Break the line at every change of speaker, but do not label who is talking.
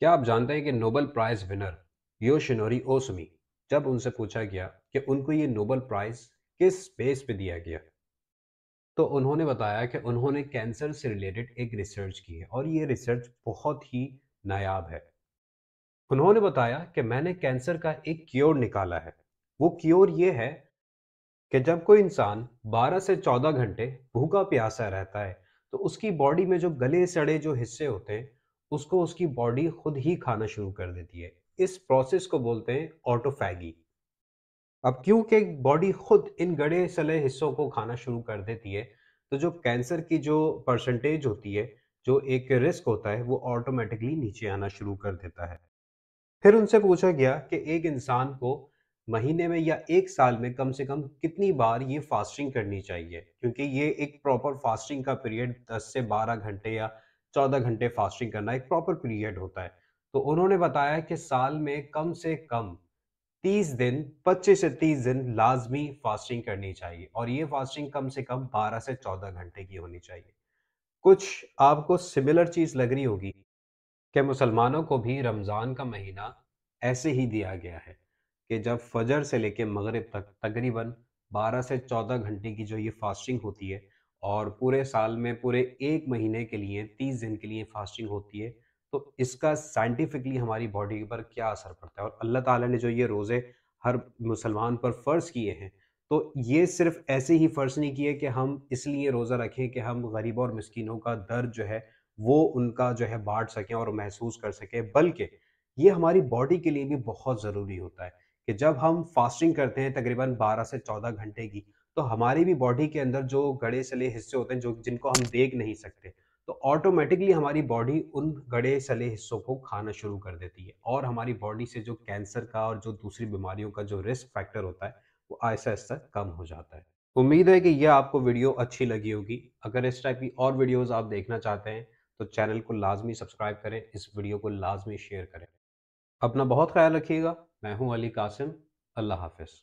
क्या आप जानते हैं कि Nobel prize winner Yoshinori Ohsumi जब उनसे पूछा गया कि उनको ये नोबल प्राइज किस बेस पे दिया गया तो उन्होंने बताया कि उन्होंने कैंसर से रिलेटेड एक रिसर्च की है और ये रिसर्च बहुत ही नायाब है उन्होंने बताया कि मैंने कैंसर का एक क्योर निकाला है वो क्योर ये है कि जब कोई इंसान 12 से 14 घंटे भूखा प्यासा रहता है तो उसकी बॉडी में जो गले सड़े जो हिस्से होते हैं उसको उसकी बॉडी खुद ही खाना शुरू कर देती है इस प्रोसेस को बोलते हैं ऑटोफैगी अब क्योंकि बॉडी खुद इन गड़े सले हिस्सों को खाना शुरू कर देती है तो जो कैंसर की जो परसेंटेज होती है जो एक रिस्क होता है वो ऑटोमेटिकली नीचे आना शुरू कर देता है फिर उनसे पूछा गया कि एक इंसान को महीने में या एक साल में कम से कम कितनी बार ये फास्टिंग करनी चाहिए क्योंकि ये एक प्रॉपर फास्टिंग का पीरियड 10 से 12 घंटे या चौदह घंटे फास्टिंग करना एक प्रॉपर पीरियड होता है तो उन्होंने बताया कि साल में कम से कम तीस दिन पच्चीस से तीस दिन लाजमी फास्टिंग करनी चाहिए और ये फास्टिंग कम से कम बारह से चौदह घंटे की होनी चाहिए कुछ आपको सिमिलर चीज़ लग रही होगी कि मुसलमानों को भी रमज़ान का महीना ऐसे ही दिया गया है कि जब फजर से लेके मगरब तक तकरीबन 12 से 14 घंटे की जो ये फास्टिंग होती है और पूरे साल में पूरे एक महीने के लिए तीस दिन के लिए फास्टिंग होती है तो इसका साइंटिफिकली हमारी बॉडी पर क्या असर पड़ता है और अल्लाह ताला ने जो ये रोज़े हर मुसलमान पर फ़र्ज़ किए हैं तो ये सिर्फ ऐसे ही फ़र्ज़ नहीं किए कि हम इसलिए रोज़ा रखें कि हम गरीबों और मस्किनों का दर्द जो है वो उनका जो है बांट सकें और महसूस कर सकें बल्कि ये हमारी बॉडी के लिए भी बहुत ज़रूरी होता है कि जब हम फास्टिंग करते हैं तकरीबन 12 से 14 घंटे की तो हमारी भी बॉडी के अंदर जो गड़े सले हिस्से होते हैं जो जिनको हम देख नहीं सकते तो ऑटोमेटिकली हमारी बॉडी उन गड़े सले हिस्सों को खाना शुरू कर देती है और हमारी बॉडी से जो कैंसर का और जो दूसरी बीमारियों का जो रिस्क फैक्टर होता है वो ऐसा ऐसा कम हो जाता है उम्मीद है कि यह आपको वीडियो अच्छी लगी होगी अगर इस टाइप की और वीडियोज़ आप देखना चाहते हैं तो चैनल को लाजमी सब्सक्राइब करें इस वीडियो को लाजमी शेयर करें अपना बहुत ख्याल रखिएगा मैं हूँ अली कासिम अल्लाह हाफिज़